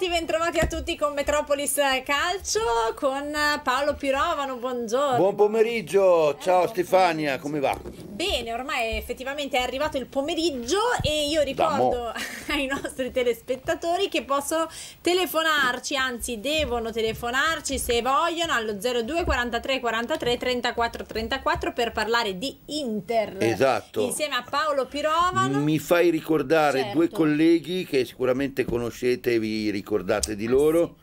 Bentornati, bentrovati a tutti con Metropolis Calcio con Paolo Pirovano, buongiorno. Buon pomeriggio, eh, ciao eh, Stefania, pomeriggio. come va? Bene, ormai effettivamente è arrivato il pomeriggio e io ricordo ai nostri telespettatori che possono telefonarci, anzi devono telefonarci se vogliono allo 02 43 43 34 34 per parlare di Inter. Esatto. Insieme a Paolo Pirovano. Mi fai ricordare certo. due colleghi che sicuramente conoscete e vi ricordate ricordate di ah, loro,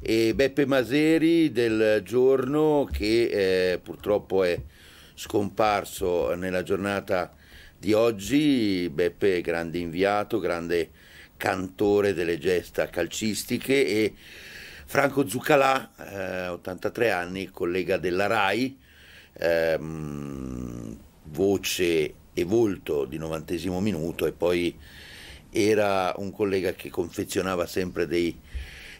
e Beppe Maseri del giorno che eh, purtroppo è scomparso nella giornata di oggi, Beppe grande inviato, grande cantore delle gesta calcistiche e Franco Zuccalà, eh, 83 anni, collega della RAI, ehm, voce e volto di novantesimo minuto e poi era un collega che confezionava sempre dei,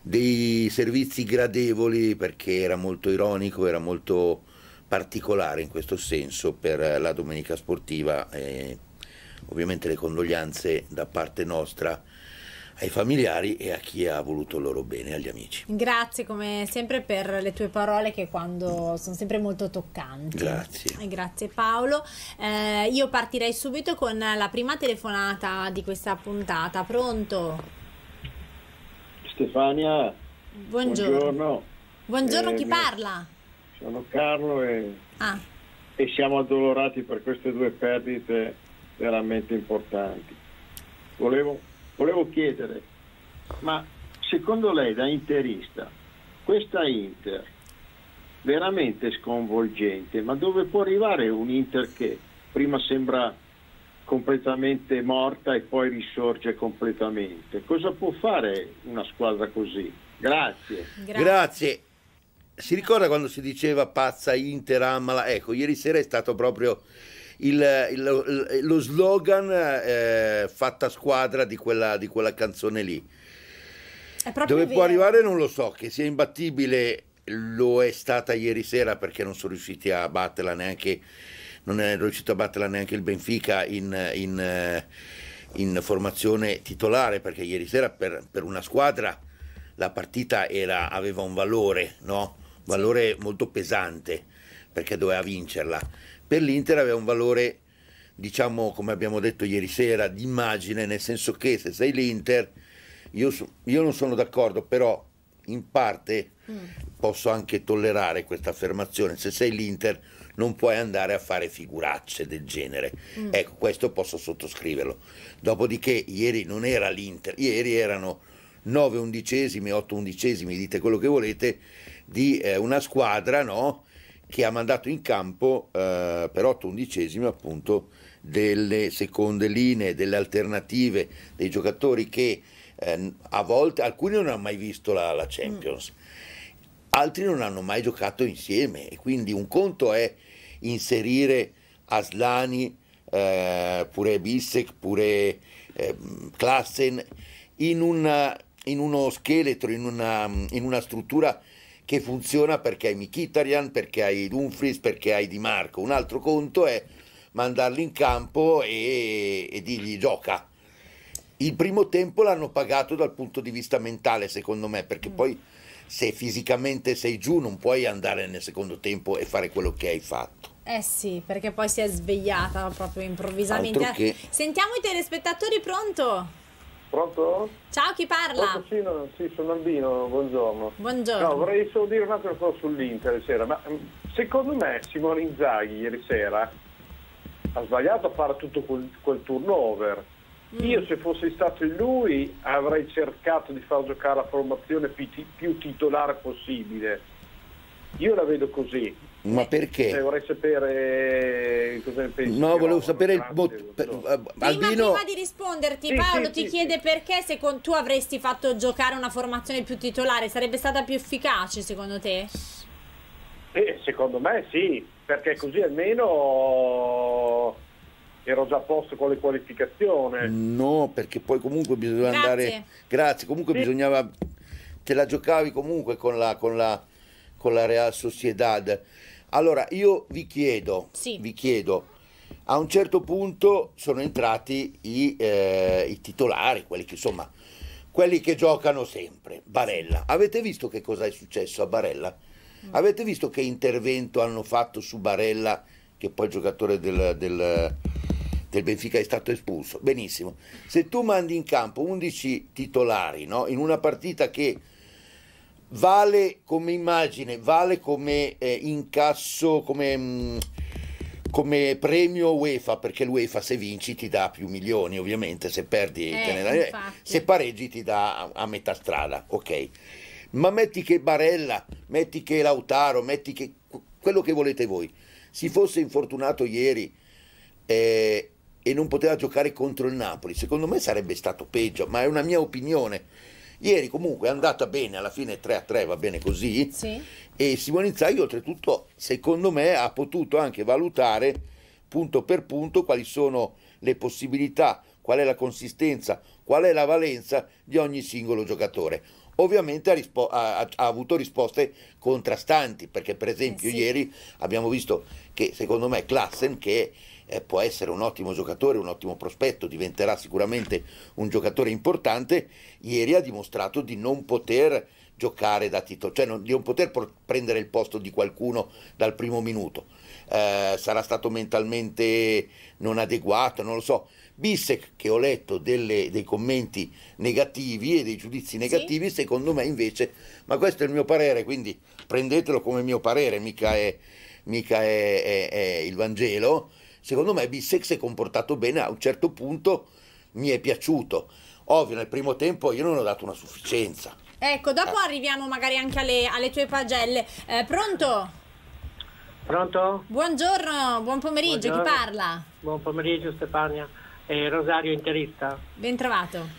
dei servizi gradevoli perché era molto ironico, era molto particolare in questo senso per la domenica sportiva. E ovviamente le condoglianze da parte nostra ai familiari e a chi ha voluto il loro bene, agli amici. Grazie come sempre per le tue parole che quando sono sempre molto toccanti. Grazie. Eh, grazie Paolo. Eh, io partirei subito con la prima telefonata di questa puntata. Pronto? Stefania. Buongiorno. Buongiorno, Buongiorno eh, chi parla? Sono Carlo e, ah. e siamo addolorati per queste due perdite veramente importanti. Volevo volevo chiedere, ma secondo lei da interista, questa Inter veramente sconvolgente, ma dove può arrivare un Inter che prima sembra completamente morta e poi risorge completamente? Cosa può fare una squadra così? Grazie. Grazie. Grazie. Si ricorda quando si diceva pazza Inter, ammala? Ecco, ieri sera è stato proprio il, il, lo slogan eh, fatta squadra di quella, di quella canzone lì. Dove vero. può arrivare non lo so, che sia imbattibile lo è stata ieri sera perché non sono riusciti a batterla neanche, non è riuscito a batterla neanche il Benfica in, in, eh, in formazione titolare perché ieri sera per, per una squadra la partita era, aveva un valore, no? valore molto pesante perché doveva vincerla per l'Inter aveva un valore, diciamo, come abbiamo detto ieri sera, di immagine, nel senso che se sei l'Inter, io, so, io non sono d'accordo, però in parte mm. posso anche tollerare questa affermazione, se sei l'Inter non puoi andare a fare figuracce del genere. Mm. Ecco, questo posso sottoscriverlo. Dopodiché ieri non era l'Inter, ieri erano 9 undicesimi, 8 undicesimi, dite quello che volete, di eh, una squadra no? che ha mandato in campo eh, per 8 undicesimi appunto delle seconde linee, delle alternative, dei giocatori che eh, a volte alcuni non hanno mai visto la, la Champions, mm. altri non hanno mai giocato insieme e quindi un conto è inserire Aslani, eh, pure Bissek, pure eh, Klassen in, una, in uno scheletro, in una, in una struttura che funziona perché hai Mikitarian, perché hai Dumfries, perché hai Di Marco. Un altro conto è mandarli in campo e, e dirgli gioca. Il primo tempo l'hanno pagato dal punto di vista mentale, secondo me, perché mm. poi se fisicamente sei giù non puoi andare nel secondo tempo e fare quello che hai fatto. Eh sì, perché poi si è svegliata proprio improvvisamente. Che... Sentiamo i telespettatori, pronto? Pronto? Ciao, chi parla? Pronto, sì, sono Albino, buongiorno. Buongiorno. No, vorrei solo dire un'altra cosa sull'Inter sera, ma mm, secondo me Simone Inzaghi ieri sera ha sbagliato a fare tutto quel, quel turnover. Mm. Io se fossi stato in lui avrei cercato di far giocare la formazione più, più titolare possibile. Io la vedo così, ma perché? Se cioè, vorrei sapere cosa ne pensi. No, volevo sapere il motivo. Eh, prima, Albino... prima di risponderti, sì, Paolo sì, ti sì, chiede perché secondo tu avresti fatto giocare una formazione più titolare, sarebbe stata più efficace secondo te? Eh, secondo me sì, perché così almeno ero già a posto con le qualificazioni. No, perché poi comunque bisognava Grazie. andare... Grazie, comunque bisognava... Te la giocavi comunque con la, con la, con la Real Sociedad allora, io vi chiedo, sì. vi chiedo, a un certo punto sono entrati i, eh, i titolari, quelli che, insomma, quelli che giocano sempre, Barella. Avete visto che cosa è successo a Barella? Mm. Avete visto che intervento hanno fatto su Barella, che poi il giocatore del, del, del, Benfica è stato espulso? Benissimo. Se tu mandi in campo 11 titolari no? in una partita che vale come immagine, vale come eh, incasso, come, mh, mm, come, premio UEFA, perché l'UEFA se vinci ti dà più milioni, ovviamente, se perdi, eh, ne... se pareggi ti dà a, metà strada, ok. Ma metti che Barella, metti che Lautaro, metti che quello che volete voi, si fosse infortunato ieri eh, e non poteva giocare contro il Napoli, secondo me sarebbe stato peggio, ma è una mia opinione Ieri comunque è andata bene, alla fine 3 a 3 va bene così. Sì. E Simone Zaghi oltretutto, secondo me, ha potuto anche valutare punto per punto quali sono le possibilità, qual è la consistenza, qual è la valenza di ogni singolo giocatore. Ovviamente ha, rispo- ha, ha avuto risposte contrastanti, perché per esempio eh sì. ieri abbiamo visto che secondo me Klassen, che eh, può essere un ottimo giocatore, un ottimo prospetto, diventerà sicuramente un giocatore importante, ieri ha dimostrato di non poter giocare da titolo, cioè non, di non poter prendere il posto di qualcuno dal primo minuto. Eh, sarà stato mentalmente non adeguato, non lo so. Bissek, che ho letto delle, dei commenti negativi e dei giudizi negativi, sì. secondo me invece, ma questo è il mio parere, quindi prendetelo come mio parere, mica è, mica è, è, è il Vangelo, Secondo me Bissek si è comportato bene, a un certo punto mi è piaciuto. Ovvio, nel primo tempo io non ho dato una sufficienza. Ecco, dopo eh. arriviamo magari anche alle, alle tue pagelle. Eh, pronto? Pronto? Buongiorno, buon pomeriggio, Buongiorno. chi parla? Buon pomeriggio Stefania, eh, Rosario Interista. Ben trovato.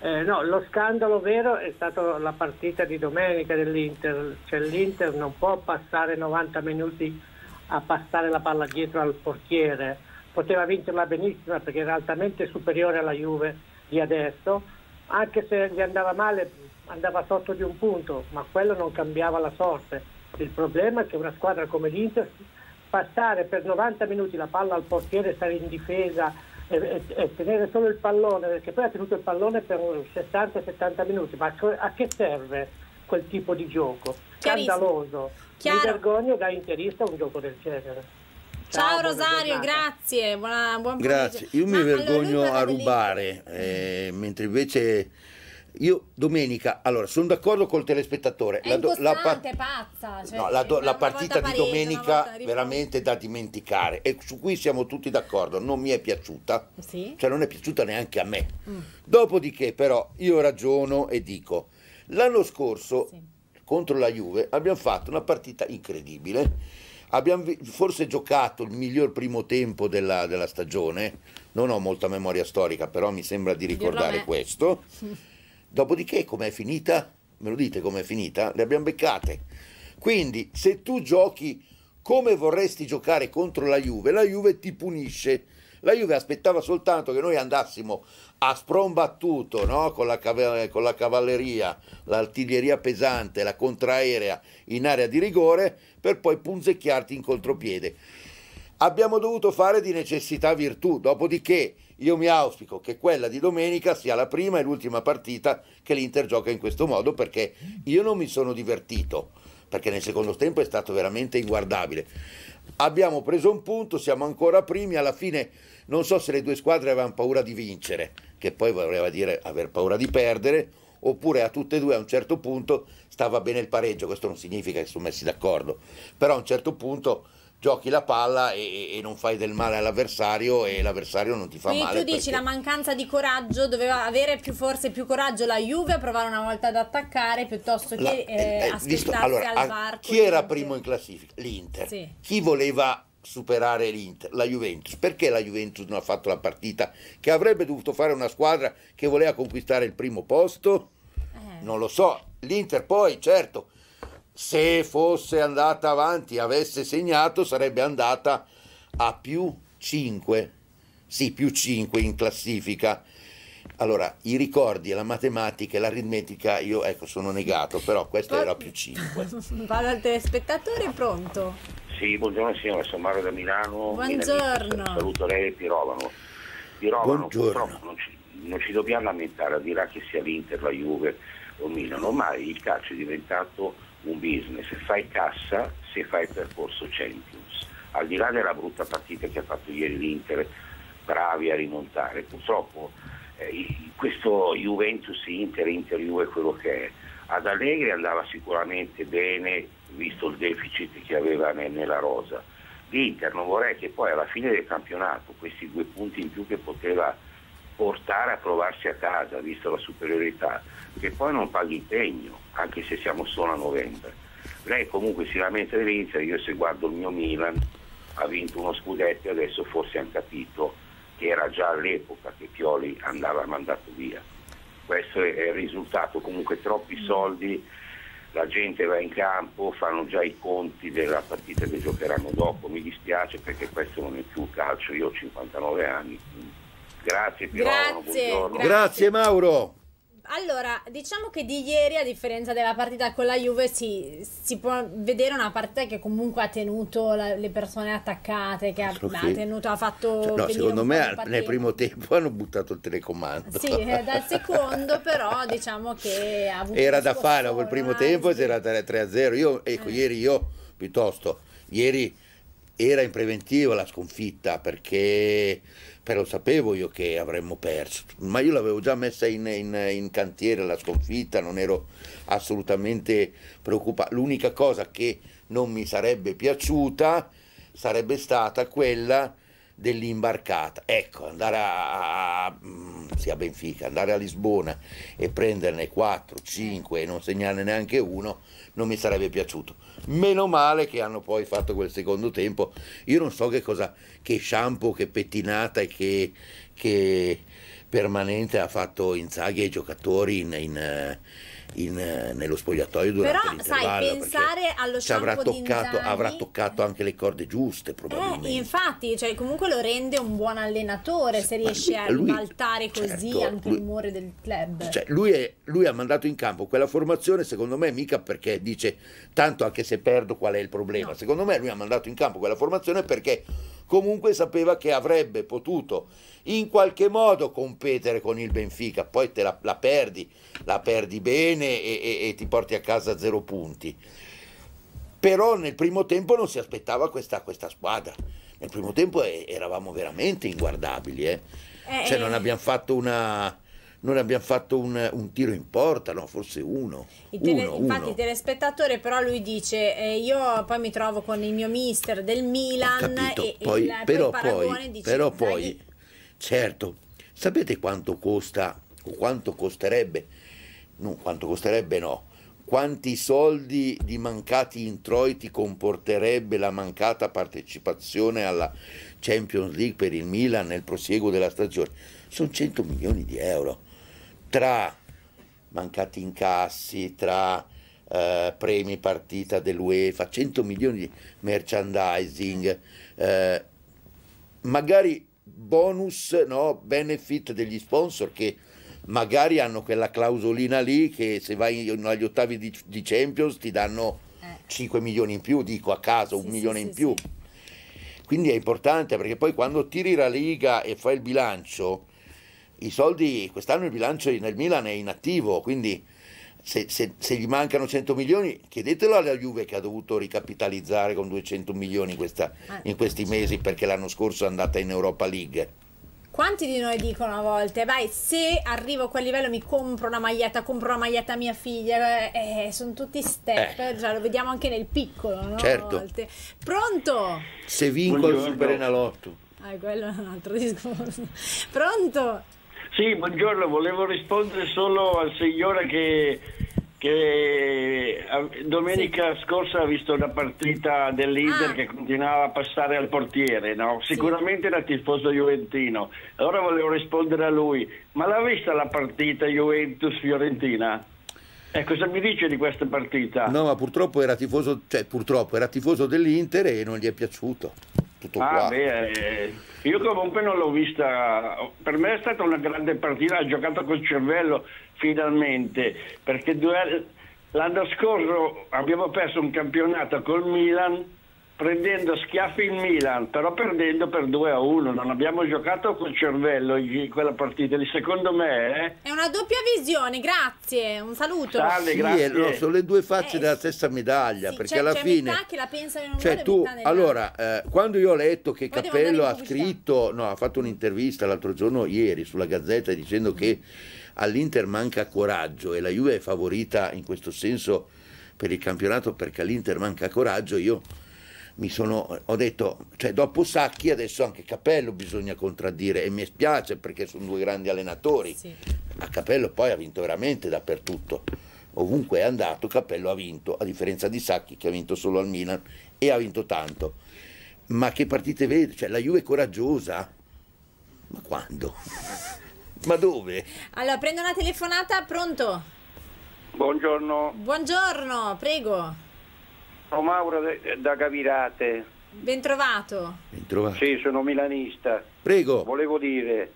Eh, no, lo scandalo vero è stata la partita di domenica dell'Inter, cioè l'Inter non può passare 90 minuti a passare la palla dietro al portiere, poteva vincerla benissimo perché era altamente superiore alla Juve di adesso, anche se gli andava male andava sotto di un punto, ma quello non cambiava la sorte. Il problema è che una squadra come l'Inter passare per 90 minuti la palla al portiere, stare in difesa e, e, e tenere solo il pallone, perché poi ha tenuto il pallone per 60-70 minuti, ma a che serve quel tipo di gioco? scandaloso. Mi vergogno da interista un gioco del genere. Ciao, Ciao Rosario, grazie, buona, buon Grazie, io mi Ma vergogno allora, a rubare, eh, mentre invece... Io domenica, allora sono d'accordo col telespettatore. È la, do, la pazza. Cioè, no, la, do, la partita di domenica Parigi, veramente da dimenticare. E su cui siamo tutti d'accordo. Non mi è piaciuta. Sì? Cioè non è piaciuta neanche a me. Mm. Dopodiché, però, io ragiono e dico: l'anno scorso sì contro la Juve abbiamo fatto una partita incredibile. Abbiamo forse giocato il miglior primo tempo della, della stagione, non ho molta memoria storica, però mi sembra di ricordare questo. Dopodiché com'è finita? Me lo dite com'è finita? Le abbiamo beccate. Quindi se tu giochi come vorresti giocare contro la Juve, la Juve ti punisce la Juve aspettava soltanto che noi andassimo a sprombattuto no? con, la con, la cavalleria, l'artiglieria pesante, la contraerea in area di rigore per poi punzecchiarti in contropiede. Abbiamo dovuto fare di necessità virtù, dopodiché io mi auspico che quella di domenica sia la prima e l'ultima partita che l'Inter gioca in questo modo perché io non mi sono divertito, perché nel secondo tempo è stato veramente inguardabile. Abbiamo preso un punto, siamo ancora primi, alla fine non so se le due squadre avevano paura di vincere, che poi voleva dire aver paura di perdere, oppure a tutte e due a un certo punto stava bene il pareggio, questo non significa che sono messi d'accordo, però a un certo punto giochi la palla e, e, non fai del male all'avversario e l'avversario non ti fa Quindi male. Quindi tu dici perché... la mancanza di coraggio, doveva avere più, forse più coraggio la Juve a provare una volta ad attaccare piuttosto che la, eh, eh, aspettarsi visto, allora, al VAR. Chi era primo in classifica? L'Inter. Sì. Chi voleva superare l'Inter, la Juventus. Perché la Juventus non ha fatto la partita che avrebbe dovuto fare una squadra che voleva conquistare il primo posto? Eh. Non lo so. L'Inter poi, certo, se fosse andata avanti, avesse segnato, sarebbe andata a più 5. Sì, più 5 in classifica. Allora, i ricordi, la matematica e l'aritmetica, io ecco, sono negato, però questo era più 5. Vado al telespettatore pronto. Sì, buongiorno signora, sono Mario da Milano. Buongiorno. Saluto lei e Pirovano. Pirovano purtroppo non ci, non ci dobbiamo lamentare, dirà che sia l'Inter, la Juve o Milano, ormai il calcio è diventato un business, fai cassa se fai il percorso Champions. Al di là della brutta partita che ha fatto ieri l'Inter, bravi a rimontare, purtroppo eh, questo Juventus Inter, Inter Juve è quello che è. Ad Allegri andava sicuramente bene visto il deficit che aveva nella rosa. L'Inter non vorrei che poi alla fine del campionato questi due punti in più che poteva portare a provarsi a casa, visto la superiorità, che poi non paghi impegno, anche se siamo solo a novembre. Lei comunque si lamenta dell'Inter, io se guardo il mio Milan ha vinto uno scudetto e adesso forse hanno capito che era già all'epoca che Pioli andava mandato via. Questo è il risultato, comunque troppi soldi la gente va in campo, fanno già i conti della partita che giocheranno dopo, mi dispiace perché questo non è più calcio, io ho 59 anni. Grazie, Pirovano, grazie, grazie. grazie Mauro. Allora, diciamo che di ieri, a differenza della partita con la Juve, si, si può vedere una partita che comunque ha tenuto la, le persone attaccate, che ha, okay. ha, tenuto, ha fatto... Cioè, no, secondo me al, nel primo tempo hanno buttato il telecomando. Sì, eh, dal secondo però diciamo che ha avuto... Era da fare, il primo tempo si era 3-0. Io, ecco, eh. ieri io piuttosto, ieri era in preventiva la sconfitta perché però sapevo io che avremmo perso, ma io l'avevo già messa in, in, in cantiere la sconfitta, non ero assolutamente preoccupato. L'unica cosa che non mi sarebbe piaciuta sarebbe stata quella dell'imbarcata. Ecco, andare a, a, a mm, Benfica, andare a Lisbona e prenderne 4, 5 e non segnare neanche uno, non mi sarebbe piaciuto. Meno male che hanno poi fatto quel secondo tempo. Io non so che cosa, che shampoo, che pettinata e che, che permanente ha fatto Inzaghi ai giocatori in, in eh, in, eh, nello spogliatoio durante Però, l'intervallo. Però sai, pensare allo ci avrà toccato, avrà toccato anche le corde giuste probabilmente. Eh, infatti, cioè, comunque lo rende un buon allenatore se riesce a ribaltare così certo, anche l'umore del club. Cioè, lui, è, lui, ha mandato in campo quella formazione secondo me mica perché dice tanto anche se perdo qual è il problema. No. Secondo me lui ha mandato in campo quella formazione perché comunque sapeva che avrebbe potuto in qualche modo competere con il Benfica, poi te la, la perdi, la perdi bene bene e, e, e ti porti a casa zero punti. Però nel primo tempo non si aspettava questa, questa squadra. Nel primo tempo eravamo veramente inguardabili. Eh? Eh, cioè non eh. abbiamo fatto una non abbiamo fatto un, un, tiro in porta, no, forse uno. Tele, uno infatti uno. il telespettatore però lui dice eh, io poi mi trovo con il mio mister del Milan e, poi, il, però poi, poi dice, però poi certo, sapete quanto costa o quanto costerebbe non quanto costerebbe no, quanti soldi di mancati introiti comporterebbe la mancata partecipazione alla Champions League per il Milan nel prosieguo della stagione. Sono 100 milioni di euro tra mancati incassi, tra eh, premi partita dell'UEFA, 100 milioni di merchandising, eh, magari bonus, no, benefit degli sponsor che magari hanno quella clausolina lì che se vai agli ottavi di, di Champions ti danno eh. 5 milioni in più, dico a caso, sì, un milione sì, in sì, più. Quindi è importante perché poi quando tiri la liga e fai il bilancio, i soldi, quest'anno il bilancio nel Milan è inattivo, quindi se, se, se, gli mancano 100 milioni, chiedetelo alla Juve che ha dovuto ricapitalizzare con 200 milioni questa, eh. in questi mesi perché l'anno scorso è andata in Europa League. Quanti di noi dicono a volte, vai, se arrivo a quel livello mi compro una maglietta, compro una maglietta a mia figlia, eh, eh sono tutti step, eh. già cioè, lo vediamo anche nel piccolo, no? Certo. Pronto? Se vinco buongiorno. il Superenalotto. Ah, quello è un altro discorso. Pronto? Sì, buongiorno, volevo rispondere solo al signore che che eh, domenica sì. scorsa ha visto la partita dell'Inter ah. che continuava a passare al portiere, no? sicuramente sì. era tifoso juventino. Allora volevo rispondere a lui, ma l'ha vista la partita Juventus-Fiorentina? E eh, cosa mi dice di questa partita? No, ma purtroppo era tifoso, cioè, purtroppo era tifoso dell'Inter e non gli è piaciuto tutto ah, Beh, eh, io comunque non l'ho vista, per me è stata una grande partita, ha giocato col cervello finalmente, perché l'anno scorso abbiamo perso un campionato col Milan prendendo schiaffi il Milan, però perdendo per 2 a 1. Non abbiamo giocato col cervello in quella partita lì, secondo me. Eh? È una doppia visione, grazie. Un saluto. Salve, sì, grazie. No, sono le due facce eh, della stessa medaglia. Sì, perché cioè, alla c'è fine. che la pensano in un cioè, tu, Allora, eh, quando io ho letto che Poi Cappello ha scritto, no, ha fatto un'intervista l'altro giorno, ieri, sulla Gazzetta, dicendo che all'Inter manca coraggio e la Juve è favorita in questo senso per il campionato perché all'Inter manca coraggio, io mi sono, ho detto, cioè dopo Sacchi adesso anche Capello bisogna contraddire e mi spiace perché sono due grandi allenatori. Sì. A Capello poi ha vinto veramente dappertutto. Ovunque è andato, Capello ha vinto, a differenza di Sacchi che ha vinto solo al Milan e ha vinto tanto. Ma che partite vede? Cioè la Juve è coraggiosa? Ma quando? Ma dove? Allora prendo una telefonata, pronto? Buongiorno. Buongiorno, prego. Sono Mauro da Gavirate. Bentrovato. Bentrovato. Sì, sono milanista. Prego. Volevo dire,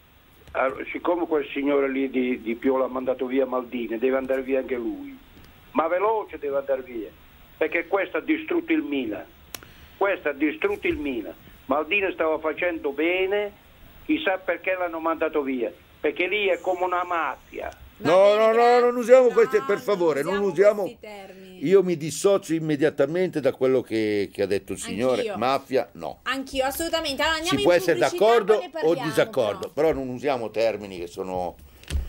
siccome quel signore lì di, di Piola ha mandato via Maldini, deve andare via anche lui. Ma veloce deve andare via, perché questo ha distrutto il Milan. Questo ha distrutto il Milan. Maldini stava facendo bene, chissà perché l'hanno mandato via, perché lì è come una mafia. No, no, no, non usiamo no, queste, per favore, non usiamo. Non usiamo... Io mi dissocio immediatamente da quello che, che ha detto il signore. Anch'io. Mafia, no. Anch'io, assolutamente. Allora, si può essere d'accordo o disaccordo, però. però. non usiamo termini che sono.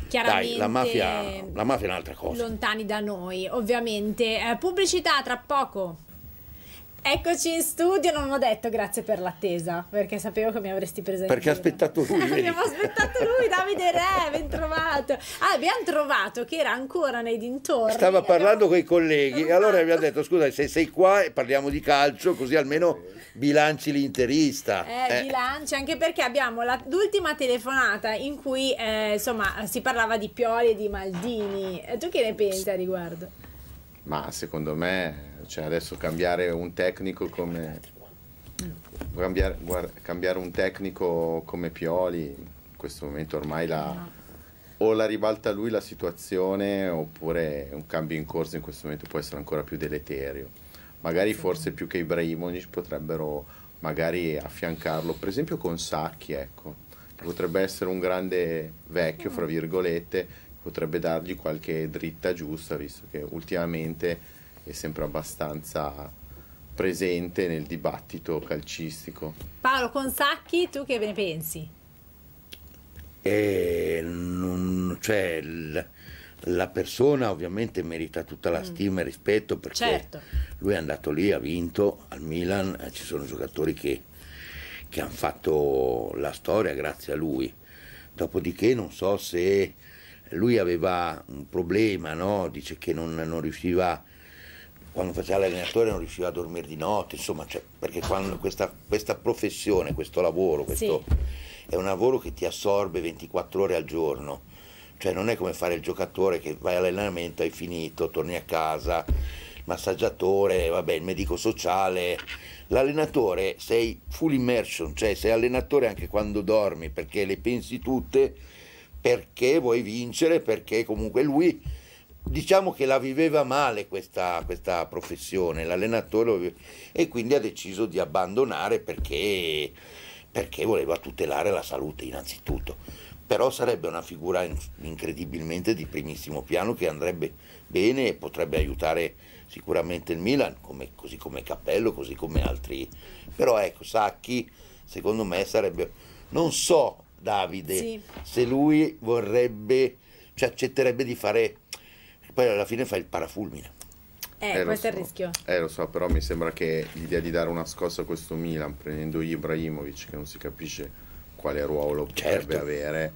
Chiaramente Dai, la mafia, la mafia è un'altra cosa. Lontani da noi, ovviamente. Eh, pubblicità tra poco. Eccoci in studio, non ho detto grazie per l'attesa, perché sapevo che mi avresti preso Perché ha aspettato lui. abbiamo aspettato lui, Davide Re, ben trovato. Ah, abbiamo trovato che era ancora nei dintorni. Stava parlando con i colleghi e allora abbiamo detto, scusa, se sei qua e parliamo di calcio, così almeno bilanci l'interista. Eh, eh. bilanci, anche perché abbiamo l'ultima telefonata in cui, eh, insomma, si parlava di Pioli e di Maldini. Eh, tu che ne pensi a riguardo? Ma secondo me cioè adesso cambiare un tecnico come cambiare, guarda, cambiare un tecnico come Pioli in questo momento ormai la o la ribalta lui la situazione oppure un cambio in corso in questo momento può essere ancora più deleterio. Magari forse più che Ibrahimovic potrebbero magari affiancarlo, per esempio con Sacchi, ecco, potrebbe essere un grande vecchio, fra mm. virgolette, potrebbe dargli qualche dritta giusta, visto che ultimamente è sempre abbastanza presente nel dibattito calcistico. Paolo Consacchi, tu che ne pensi? Eh, non, cioè, la persona ovviamente merita tutta la mm. stima e rispetto perché certo. lui è andato lì, ha vinto al Milan, eh, ci sono giocatori che, che hanno fatto la storia grazie a lui. Dopodiché non so se lui aveva un problema, no? dice che non, non riusciva quando faceva l'allenatore non riusciva a dormire di notte, insomma, cioè, perché questa, questa, professione, questo lavoro, questo, sì. è un lavoro che ti assorbe 24 ore al giorno, cioè non è come fare il giocatore che vai all'allenamento, hai finito, torni a casa, massaggiatore, vabbè, il medico sociale, l'allenatore sei full immersion, cioè sei allenatore anche quando dormi perché le pensi tutte, perché vuoi vincere, perché comunque lui diciamo che la viveva male questa, questa professione, l'allenatore, e quindi ha deciso di abbandonare perché, perché voleva tutelare la salute innanzitutto. Però sarebbe una figura incredibilmente di primissimo piano che andrebbe bene e potrebbe aiutare sicuramente il Milan, come, così come Cappello, così come altri. Però ecco, Sacchi secondo me sarebbe... Non so Davide sì. se lui vorrebbe, cioè accetterebbe di fare poi alla fine fa il parafulmine. Eh, eh questo so, è il rischio. Eh, lo so, però mi sembra che l'idea di dare una scossa a questo Milan prendendo Ibrahimovic, che non si capisce quale ruolo certo. potrebbe avere,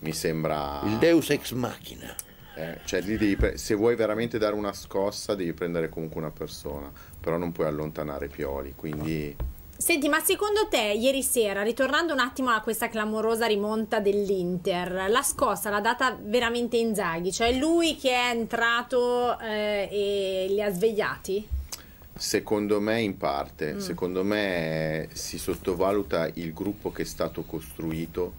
mi sembra... Il Deus ex machina. Eh, cioè, pre- se vuoi veramente dare una scossa, devi prendere comunque una persona, però non puoi allontanare Pioli, quindi... No Senti, ma secondo te ieri sera, ritornando un attimo a questa clamorosa rimonta dell'Inter, la scossa l'ha data veramente Inzaghi? Cioè lui che è entrato eh, e li ha svegliati? Secondo me in parte, mm. secondo me si sottovaluta il gruppo che è stato costruito,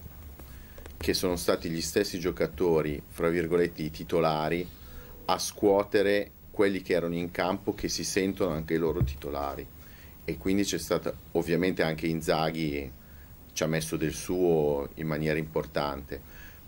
che sono stati gli stessi giocatori, fra virgolette i titolari, a scuotere quelli che erano in campo che si sentono anche i loro titolari e quindi c'è stata ovviamente anche Inzaghi ci ha messo del suo in maniera importante,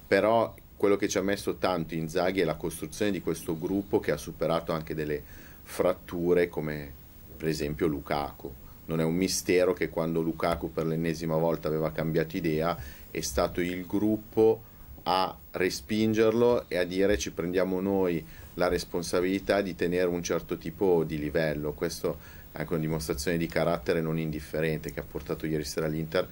però quello che ci ha messo tanto Inzaghi è la costruzione di questo gruppo che ha superato anche delle fratture come per esempio Lukaku. Non è un mistero che quando Lukaku per l'ennesima volta aveva cambiato idea è stato il gruppo a respingerlo e a dire ci prendiamo noi la responsabilità di tenere un certo tipo di livello. Questo anche una dimostrazione di carattere non indifferente che ha portato ieri sera all'Inter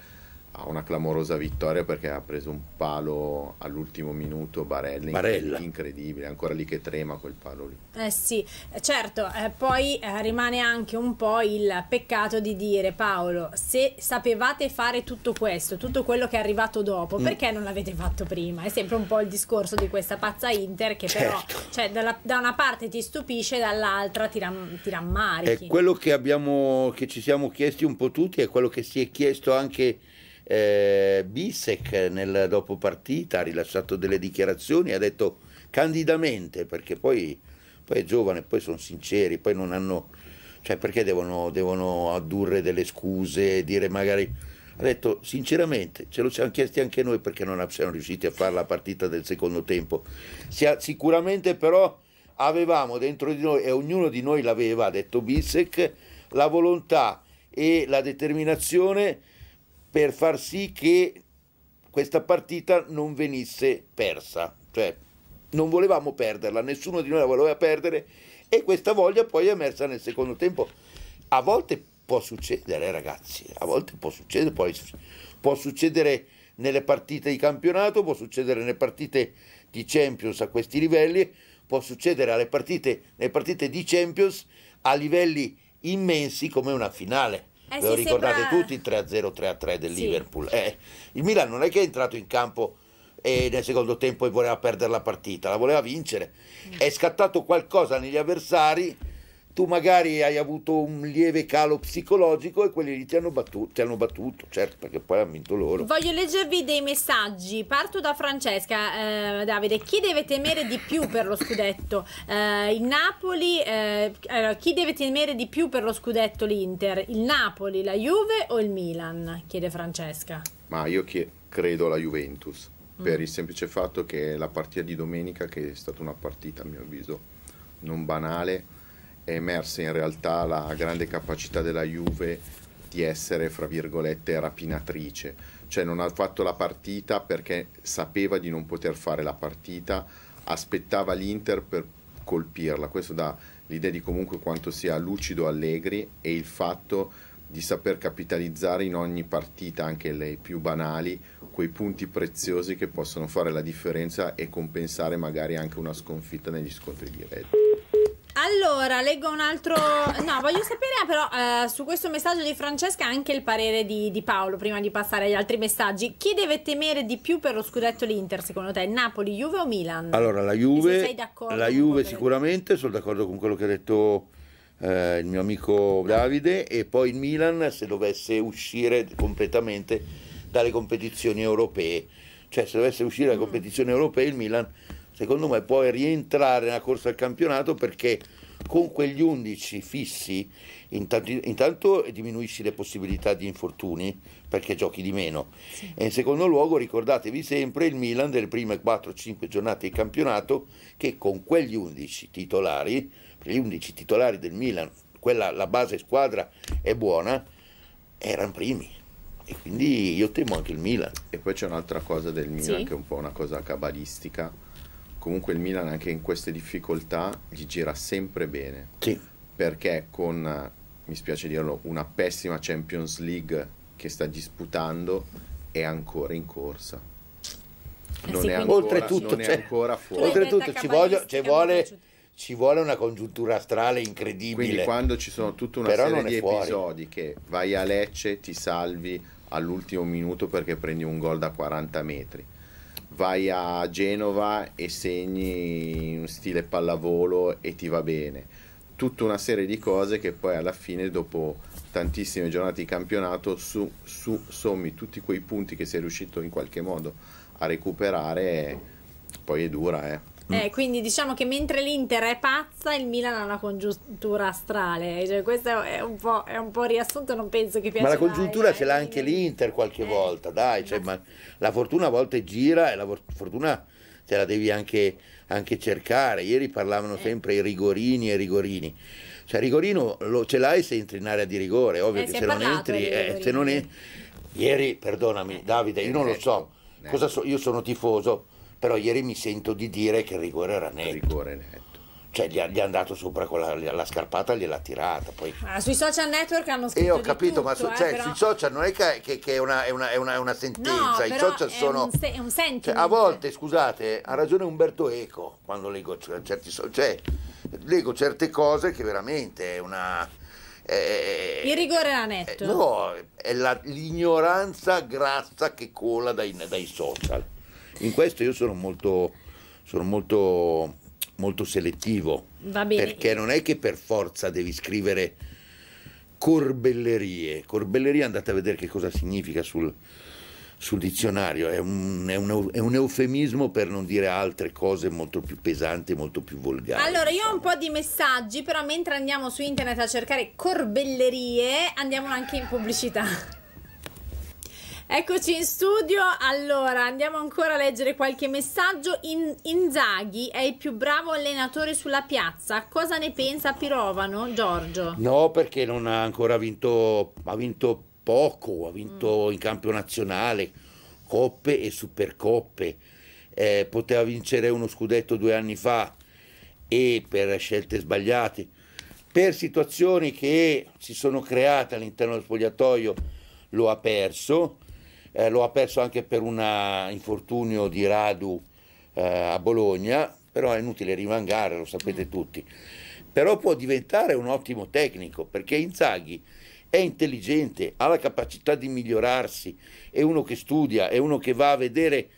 ha una clamorosa vittoria perché ha preso un palo all'ultimo minuto Barelli, Barella, incredibile, ancora lì che trema quel palo lì. Eh sì, eh, certo, eh, poi eh, rimane anche un po' il peccato di dire Paolo, se sapevate fare tutto questo, tutto quello che è arrivato dopo, mm. perché non l'avete fatto prima? È sempre un po' il discorso di questa pazza Inter che certo. però cioè, dalla, da una parte ti stupisce, dall'altra ti, ram, ti rammarichi. È quello che, abbiamo, che ci siamo chiesti un po' tutti, è quello che si è chiesto anche eh, Bisek nel dopopartita ha rilasciato delle dichiarazioni, ha detto candidamente, perché poi, poi è giovane, poi sono sinceri, poi non hanno... Cioè perché devono, devono addurre delle scuse, dire magari ha detto sinceramente ce lo siamo chiesti anche noi perché non siamo riusciti a fare la partita del secondo tempo sicuramente però avevamo dentro di noi e ognuno di noi l'aveva ha detto Bissek la volontà e la determinazione per far sì che questa partita non venisse persa, cioè non volevamo perderla, nessuno di noi la voleva perdere e questa voglia poi è emersa nel secondo tempo. A volte può succedere ragazzi, a volte può succedere, poi può succedere nelle partite di campionato, può succedere nelle partite di Champions a questi livelli, può succedere alle partite, nelle partite di Champions a livelli immensi come una finale. Eh, Ve lo ricordate sembra... tutti il 3-0-3-3 del sì. Liverpool? Eh, il Milan non è che è entrato in campo e nel secondo tempo e voleva perdere la partita, la voleva vincere. È scattato qualcosa negli avversari tu magari hai avuto un lieve calo psicologico e quelli lì ti hanno, battuto, ti hanno battuto, certo, perché poi hanno vinto loro. Voglio leggervi dei messaggi. Parto da Francesca, eh, Davide. Chi deve temere di più per lo scudetto? Eh, il Napoli, eh, chi deve temere di più per lo scudetto l'Inter? Il Napoli, la Juve o il Milan? Chiede Francesca. Ma io che credo la Juventus, mm. per il semplice fatto che la partita di domenica, che è stata una partita a mio avviso non banale, è emersa in realtà la grande capacità della Juve di essere, fra virgolette, rapinatrice, cioè non ha fatto la partita perché sapeva di non poter fare la partita, aspettava l'Inter per colpirla, questo dà l'idea di comunque quanto sia lucido Allegri e il fatto di saper capitalizzare in ogni partita, anche le più banali, quei punti preziosi che possono fare la differenza e compensare magari anche una sconfitta negli scontri diretti. Allora, leggo un altro... No, voglio sapere però eh, su questo messaggio di Francesca anche il parere di, di, Paolo prima di passare agli altri messaggi. Chi deve temere di più per lo scudetto l'Inter secondo te? Napoli, Juve o Milan? Allora, la Juve, la Juve sicuramente, sono d'accordo con quello che ha detto eh, il mio amico Davide e poi il Milan se dovesse uscire completamente dalle competizioni europee. Cioè se dovesse uscire dalle mm. competizioni europee il Milan secondo me puoi rientrare nella corsa al campionato perché con quegli 11 fissi intanto, intanto, diminuisci le possibilità di infortuni perché giochi di meno sì. e in secondo luogo ricordatevi sempre il Milan delle prime 4-5 giornate di campionato che con quegli 11 titolari gli 11 titolari del Milan quella, la base squadra è buona erano primi e quindi io temo anche il Milan e poi c'è un'altra cosa del Milan sì. che è un po' una cosa cabalistica comunque il Milan anche in queste difficoltà gli gira sempre bene. Sì. Perché con, mi spiace dirlo, una pessima Champions League che sta disputando è ancora in corsa. Eh non, sì, è, ancora, oltretutto, non cioè, è ancora fuori. Oltretutto ci, voglio, cioè vuole, ci, vuole, una congiuntura astrale incredibile. Quindi quando ci sono tutta una Però serie di episodi che vai a Lecce, ti salvi all'ultimo minuto perché prendi un gol da 40 metri vai a Genova e segni in stile pallavolo e ti va bene. Tutta una serie di cose che poi alla fine, dopo tantissime giornate di campionato, su, su sommi tutti quei punti che sei riuscito in qualche modo a recuperare, poi è dura, eh. Mm. Eh, quindi diciamo che mentre l'Inter è pazza, il Milan ha una congiuntura astrale. Cioè, questo è un, è un, po', riassunto, non penso che piaccia. Ma la congiuntura ce l'ha anche l'Inter qualche eh. volta, dai. Cioè, ma la fortuna a volte gira e la fortuna te la devi anche, anche cercare. Ieri parlavano eh. sempre i rigorini e i rigorini. Cioè, rigorino lo, ce l'hai se entri in area di rigore, ovvio eh, che se non entri, eh, se non è... Ieri, perdonami, eh, Davide, io non lo ecco. so. so. Io sono tifoso però ieri mi sento di dire che il rigore era netto. Il Rigore netto cioè gli, è andato sopra con la, la scarpata gliel'ha tirata poi. Ma ah, sui social network hanno scritto e ho capito tutto, ma su, eh, cioè, eh, però... sui social non è che, che, che è, una, è, una, è, una, sentenza no, i social sono un se, un cioè, a volte scusate ha ragione Umberto Eco quando leggo certi cioè leggo certe cose che veramente è una è, il rigore era netto no è la, l'ignoranza grassa che cola dai, dai social in questo io sono molto, sono molto, molto selettivo, perché non è che per forza devi scrivere corbellerie. corbellerie andate a vedere che cosa significa sul, sul dizionario, è un, è, un, è un, eufemismo per non dire altre cose molto più pesanti, molto più volgari. Allora, io ho un po' di messaggi, però mentre andiamo su internet a cercare corbellerie, andiamo anche in pubblicità. Eccoci in studio, allora andiamo ancora a leggere qualche messaggio. In, Inzaghi è il più bravo allenatore sulla piazza, cosa ne pensa Pirovano, Giorgio? No, perché non ha ancora vinto, ha vinto poco, ha vinto mm. in campo nazionale, coppe e supercoppe, eh, poteva vincere uno scudetto due anni fa e per scelte sbagliate, per situazioni che si sono create all'interno del spogliatoio lo ha perso eh, lo ha perso anche per un eh, infortunio di Radu eh, a Bologna, però è inutile rimangare, lo sapete mm. tutti. Però può diventare un ottimo tecnico perché Inzaghi è intelligente, ha la capacità di migliorarsi, è uno che studia, è uno che va a vedere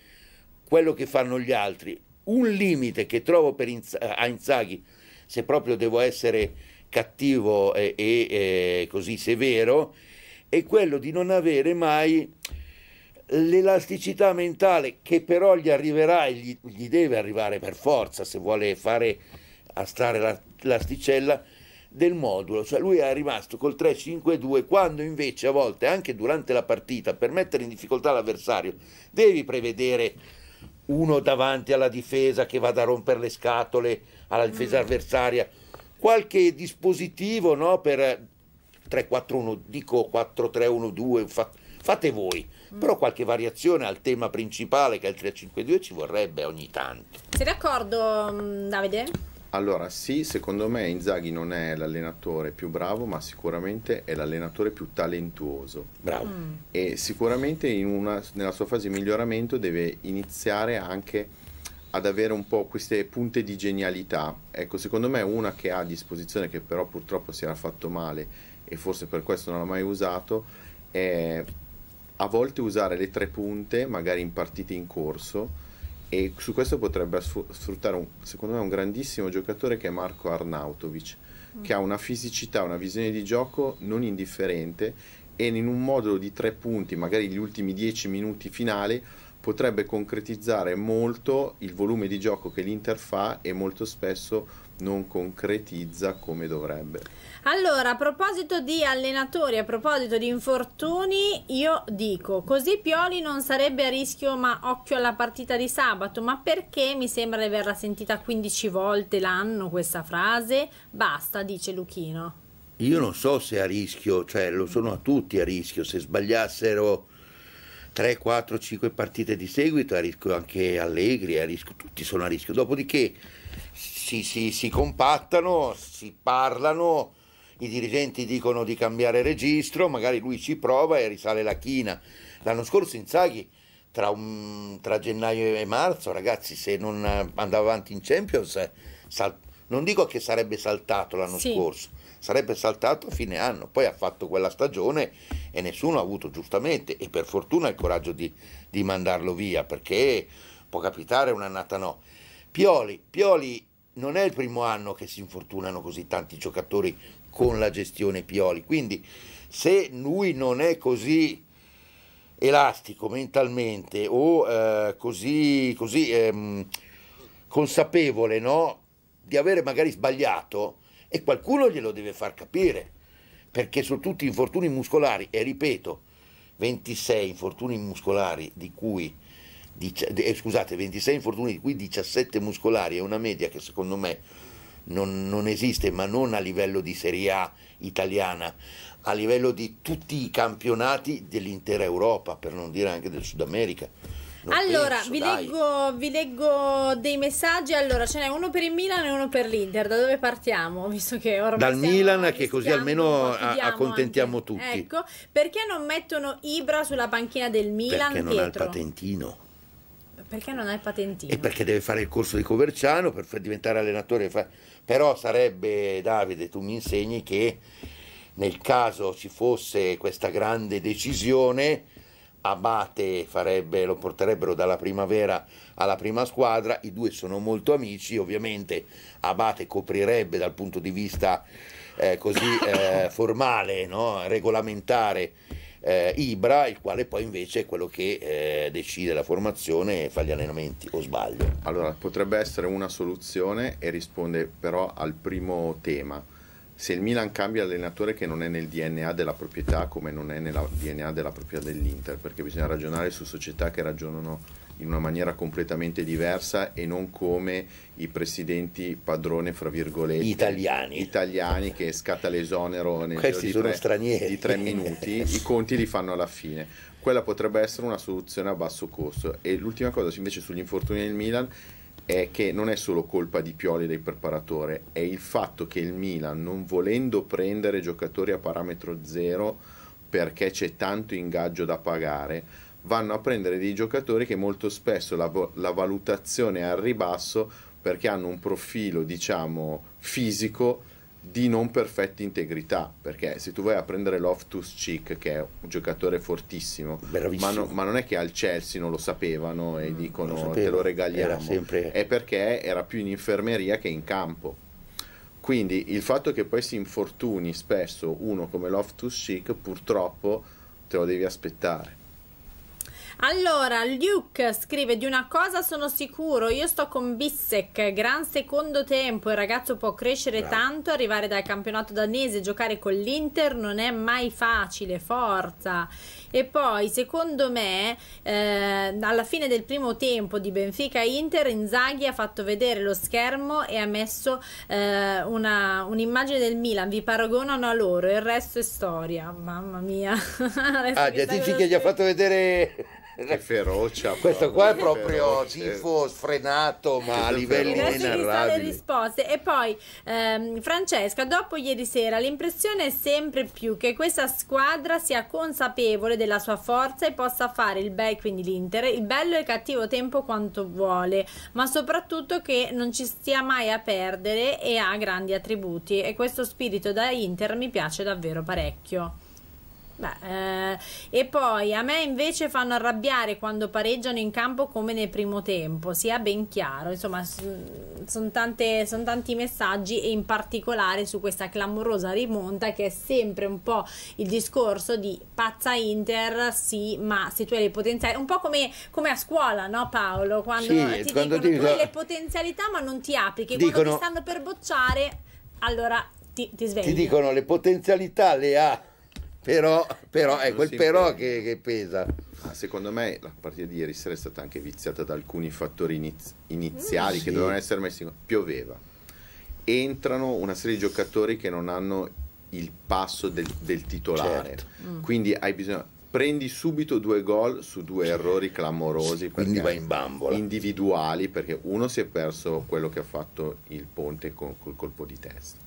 quello che fanno gli altri. Un limite che trovo Inz eh, a Inzaghi, se proprio devo essere cattivo e, e, e, eh, così severo, è quello di non avere mai l'elasticità mentale che però gli arriverà e gli, gli, deve arrivare per forza se vuole fare astare la, l'asticella del modulo, cioè lui è rimasto col 3-5-2 quando invece a volte anche durante la partita per mettere in difficoltà l'avversario devi prevedere uno davanti alla difesa che vada a rompere le scatole alla difesa mm. avversaria, qualche dispositivo no, per 3-4-1, dico 4-3-1-2, fa, fate voi Mm. però qualche variazione al tema principale che è il 352 ci vorrebbe ogni tanto. Sei d'accordo mm, Davide? Allora sì, secondo me Inzaghi non è l'allenatore più bravo, ma sicuramente è l'allenatore più talentuoso. Bravo. Mm. E sicuramente una, nella sua fase di miglioramento deve iniziare anche ad avere un po' queste punte di genialità. Ecco, secondo me una che ha a disposizione, che però purtroppo si era fatto male e forse per questo non l'ha mai usato, è a volte usare le tre punte, magari in partite in corso, e su questo potrebbe sfruttare, un, secondo me, un grandissimo giocatore che è Marco Arnautovic, mm. che ha una fisicità, una visione di gioco non indifferente e in un modulo di tre punti, magari gli ultimi dieci minuti finali, potrebbe concretizzare molto il volume di gioco che l'Inter fa e molto spesso non concretizza come dovrebbe. Allora, a proposito di allenatori, a proposito di infortuni, io dico, così Pioli non sarebbe a rischio, ma occhio alla partita di sabato, ma perché mi sembra di averla sentita 15 volte l'anno questa frase? Basta, dice Luchino. Io non so se è a rischio, cioè lo sono a tutti a rischio, se sbagliassero 3, 4, 5 partite di seguito, a rischio anche Allegri, a rischio, tutti sono a rischio. Dopodiché si, si, si compattano, si parlano, i dirigenti dicono di cambiare registro, magari lui ci prova e risale la china. L'anno scorso Inzaghi, tra, un, tra gennaio e marzo, ragazzi, se non andava avanti in Champions, sal, non dico che sarebbe saltato l'anno sì. scorso, sarebbe saltato a fine anno, poi ha fatto quella stagione e nessuno ha avuto giustamente e per fortuna il coraggio di, di mandarlo via perché può capitare un'annata no. Pioli, Pioli non è il primo anno che si infortunano così tanti giocatori con la gestione Pioli, quindi se lui non è così elastico mentalmente o eh, così, così ehm, consapevole no? di avere magari sbagliato, e qualcuno glielo deve far capire, perché sono tutti infortuni muscolari e ripeto, 26 infortuni muscolari di cui eh, scusate, 26 infortuni di cui 17 muscolari è una media che secondo me non, non, esiste, ma non a livello di Serie A italiana, a livello di tutti i campionati dell'intera Europa, per non dire anche del Sud America allora, penso, vi, leggo, vi, leggo, dei messaggi. Allora, ce n'è uno per il Milan e uno per l'Inter. Da dove partiamo? Visto che ormai Dal Milan, che così almeno accontentiamo anche. tutti. Ecco, perché non mettono Ibra sulla panchina del Milan? Perché non Pietro? ha il patentino. Perché non ha il patentino? E perché deve fare il corso di Coverciano per diventare allenatore. Però sarebbe, Davide, tu mi insegni che nel caso ci fosse questa grande decisione Abate farebbe, lo porterebbero dalla primavera alla prima squadra, i due sono molto amici, ovviamente Abate coprirebbe dal punto di vista eh, così eh, formale, no? regolamentare eh, Ibra, il quale poi invece è quello che eh, decide la formazione e fa gli allenamenti, o sbaglio? Allora, potrebbe essere una soluzione e risponde però al primo tema se il Milan cambia allenatore che non è nel DNA della proprietà come non è nel DNA della proprietà dell'Inter, perché bisogna ragionare su società che ragionano in una maniera completamente diversa e non come i presidenti padrone, fra virgolette, italiani, italiani che scatta l'esonero nel Questi giro tre, di tre minuti, i conti li fanno alla fine. Quella potrebbe essere una soluzione a basso costo. E l'ultima cosa invece sugli infortuni del Milan è che non è solo colpa di Pioli del preparatore, è il fatto che il Milan, non volendo prendere giocatori a parametro zero perché c'è tanto ingaggio da pagare, vanno a prendere dei giocatori che molto spesso la, la valutazione è al ribasso perché hanno un profilo, diciamo, fisico di non perfetta integrità, perché se tu vai a prendere Loftus Cheek, che è un giocatore fortissimo, ma, no, ma, non è che al Chelsea non lo sapevano e mm, dicono lo te lo regaliamo, sempre... è perché era più in infermeria che in campo. Quindi il fatto che poi si infortuni spesso uno come Loftus Cheek, purtroppo te lo devi aspettare. Allora, Luke scrive di una cosa sono sicuro, io sto con Bissek, gran secondo tempo, il ragazzo può crescere Bravo. tanto, arrivare dal campionato danese, giocare con l'Inter non è mai facile, forza. E poi, secondo me, eh, alla fine del primo tempo di Benfica Inter, Inzaghi ha fatto vedere lo schermo e ha messo eh, una, un'immagine del Milan, vi paragonano a loro, il resto è storia, mamma mia. ah, gli ha che gli ha fatto vedere... Che ferocia. Questo qua è proprio feroce. tifo sfrenato, ma a livelli inenarrabili. risposte. E poi, ehm, Francesca, dopo ieri sera, l'impressione è sempre più che questa squadra sia consapevole della sua forza e possa fare il bel, quindi l'Inter, il bello e il cattivo tempo quanto vuole, ma soprattutto che non ci stia mai a perdere e ha grandi attributi. E questo spirito da Inter mi piace davvero parecchio. Beh, eh, e poi a me invece fanno arrabbiare quando pareggiano in campo come nel primo tempo, sia ben chiaro. Insomma, sono son tanti messaggi e in particolare su questa clamorosa rimonta che è sempre un po' il discorso di pazza Inter, sì, ma se tu hai le potenzialità, un po' come, come a scuola, no Paolo? Quando sì, ti quando dicono dico... tu hai le potenzialità ma non ti applichi, dicono... quando ti stanno per bocciare, allora ti, ti svegli. Ti dicono le potenzialità le ha però, però è quel ecco, però che, che, pesa. secondo me la partita di ieri sera è stata anche viziata da alcuni fattori iniz- iniziali mm, che dovevano essere messi. in... Pioveva, entrano una serie di giocatori che non hanno il passo del, del titolare, certo. Mm. quindi hai bisogno prendi subito due gol su due errori clamorosi quindi va in bambola individuali perché uno si è perso quello che ha fatto il ponte con, col colpo di testa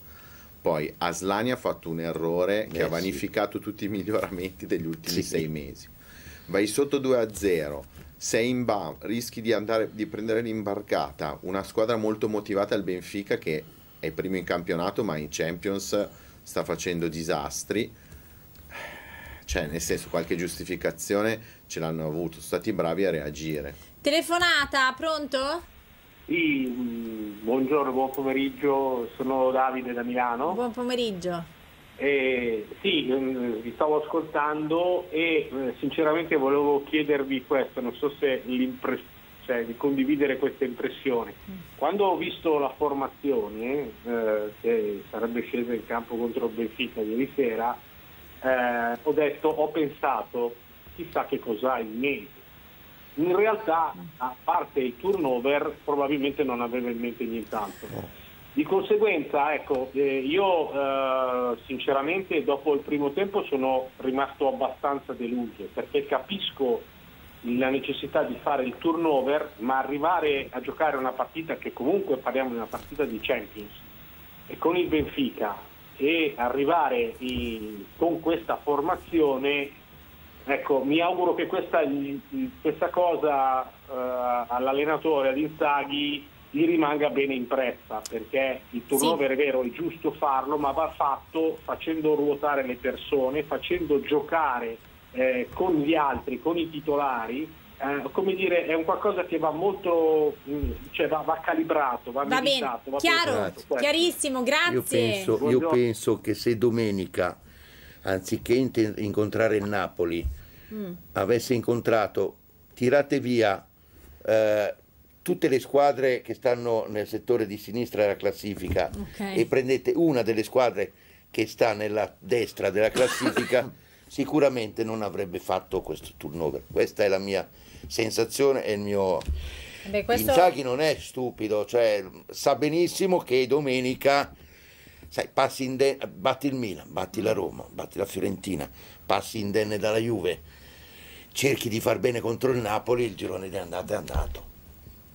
poi Aslani ha fatto un errore che eh, ha vanificato sì. tutti i miglioramenti degli ultimi sì. sei mesi. Vai sotto 2 a 0, sei in BAM, rischi di, andare, di prendere l'imbarcata. Una squadra molto motivata al Benfica che è primo in campionato, ma in Champions sta facendo disastri. Cioè, nel senso, qualche giustificazione ce l'hanno avuto. Sono stati bravi a reagire. Telefonata, pronto? Sì, mm, Buongiorno, buon pomeriggio, sono Davide da Milano. Buon pomeriggio. Eh, sì, ehm, vi stavo ascoltando e eh, sinceramente volevo chiedervi questo, non so se cioè, di condividere questa impressione. Mm. Quando ho visto la formazione eh, che sarebbe scesa in campo contro il Benfica ieri sera, eh, ho detto, ho pensato, chissà che cosa ha in mente in realtà a parte il turnover probabilmente non aveva in mente nient'altro. Di conseguenza, ecco, eh, io eh, sinceramente dopo il primo tempo sono rimasto abbastanza deluso perché capisco la necessità di fare il turnover, ma arrivare a giocare una partita che comunque parliamo di una partita di Champions e con il Benfica e arrivare in, con questa formazione Ecco, mi auguro che questa, questa cosa eh, all'allenatore, ad Inzaghi, gli rimanga bene impressa, perché il turnover sì. è vero, è giusto farlo, ma va fatto facendo ruotare le persone, facendo giocare eh, con gli altri, con i titolari, eh, come dire, è un qualcosa che va molto, mm, cioè va, va calibrato, va, va meditato. Bene. Va Chiaro, chiarissimo, grazie. Io penso, io penso che se domenica anziché incontrare il Napoli, mm. avesse incontrato, tirate via eh, tutte le squadre che stanno nel settore di sinistra della classifica okay. e prendete una delle squadre che sta nella destra della classifica, sicuramente non avrebbe fatto questo turnover. Questa è la mia sensazione e il mio... Beh, questo... Inzaghi non è stupido, cioè, sa benissimo che domenica sai, passi indenne, batti il Milan, batti la Roma, batti la Fiorentina, passi indenne dalla Juve, cerchi di far bene contro il Napoli, il girone di andata è andato.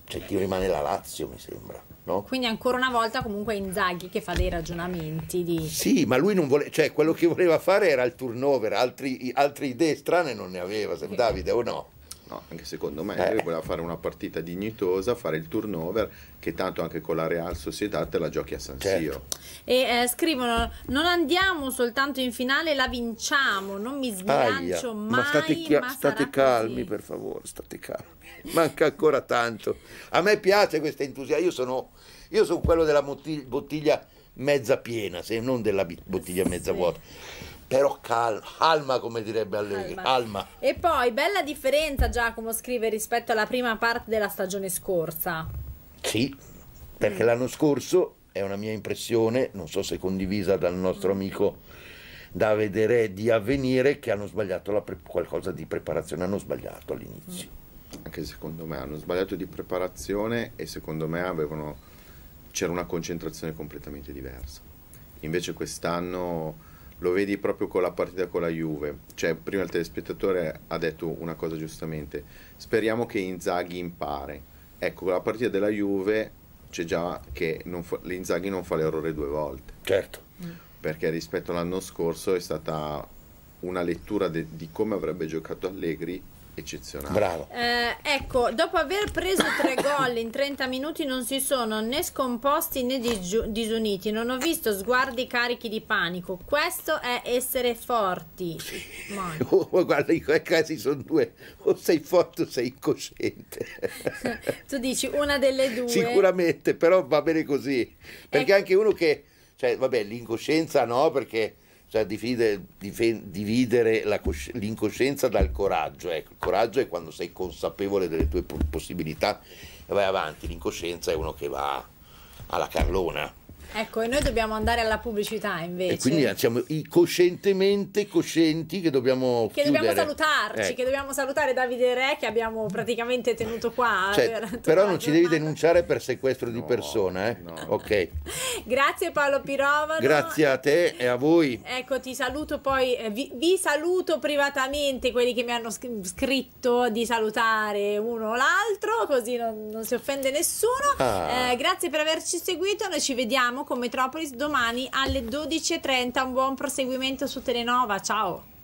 Cioè ti rimane la Lazio, mi sembra. No? Quindi ancora una volta comunque Inzaghi che fa dei ragionamenti di... Sì, ma lui non voleva, cioè quello che voleva fare era il turnover, altre idee strane non ne aveva, se Davide o no. No, anche secondo me, eh. voleva fare una partita dignitosa, fare il turnover, che tanto anche con la Real Sociedad la giochi a San certo. Siro. E eh, scrivono, non andiamo soltanto in finale, la vinciamo, non mi sbilancio Aia, mai. Ma state, ma state calmi così. per favore, state calmi, manca ancora tanto. A me piace questa entusiasmo, io sono, io sono quello della bottiglia mezza piena, se non della bottiglia mezza sì. vuota però calma, calma come direbbe Allegri, calma. calma. E poi bella differenza Giacomo scrive rispetto alla prima parte della stagione scorsa. Sì, perché mm. l'anno scorso è una mia impressione, non so se condivisa dal nostro mm. amico da vedere di Avvenire, che hanno sbagliato qualcosa di preparazione, hanno sbagliato all'inizio. Mm. Anche secondo me hanno sbagliato di preparazione e secondo me avevano... c'era una concentrazione completamente diversa. Invece quest'anno lo vedi proprio con la partita con la Juve. Cioè, prima il telespettatore ha detto una cosa giustamente. Speriamo che Inzaghi impare. Ecco, con la partita della Juve c'è già che non fa, l'Inzaghi non fa l'errore due volte. Certo. Mm. Perché rispetto all'anno scorso è stata una lettura de, di come avrebbe giocato Allegri eccezionale. Bravo. Eh, ecco, dopo aver preso tre gol in 30 minuti non si sono né scomposti né digiu- disuniti. Non ho visto sguardi carichi di panico. Questo è essere forti. Oh, guarda, in quei casi sono due. O sei forte o sei incosciente. tu dici una delle due. Sicuramente, però va bene così. Perché ecco. anche uno che... Cioè, vabbè, l'incoscienza no, perché cioè dividere, dividere l'incoscienza dal coraggio. Ecco, il coraggio è quando sei consapevole delle tue possibilità e vai avanti, l'incoscienza è uno che va alla carlona. Ecco, e noi dobbiamo andare alla pubblicità invece. E quindi siamo i coscientemente coscienti che dobbiamo Che chiudere. dobbiamo salutarci, eh. che dobbiamo salutare Davide Re che abbiamo praticamente tenuto qua. Eh, cioè, per però non ci devi denunciare per sequestro no, di persona, eh? No. Ok. Grazie Paolo Pirovano. Grazie a te e a voi. Ecco, ti saluto poi, eh, vi, vi saluto privatamente quelli che mi hanno scritto di salutare uno o l'altro, così non, non, si offende nessuno. Ah. Eh, grazie per averci seguito, noi ci vediamo con Metropolis domani alle 12.30. Un buon proseguimento su Telenova. Ciao!